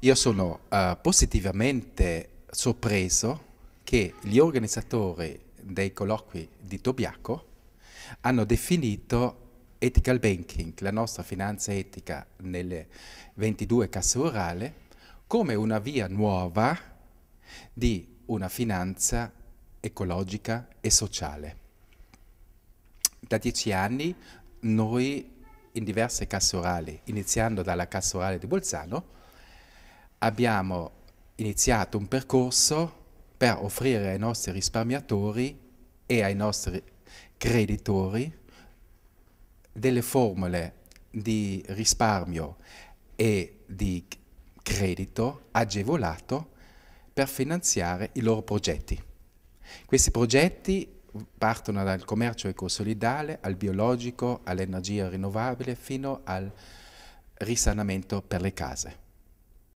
Io sono uh, positivamente sorpreso che gli organizzatori dei colloqui di Tobiaco hanno definito ethical banking, la nostra finanza etica nelle 22 casse orale, come una via nuova di una finanza ecologica e sociale. Da dieci anni noi in diverse casse orali, iniziando dalla cassa orale di Bolzano, abbiamo iniziato un percorso per offrire ai nostri risparmiatori e ai nostri creditori delle formule di risparmio e di credito agevolato per finanziare i loro progetti. Questi progetti partono dal commercio ecosolidale al biologico, all'energia rinnovabile fino al risanamento per le case.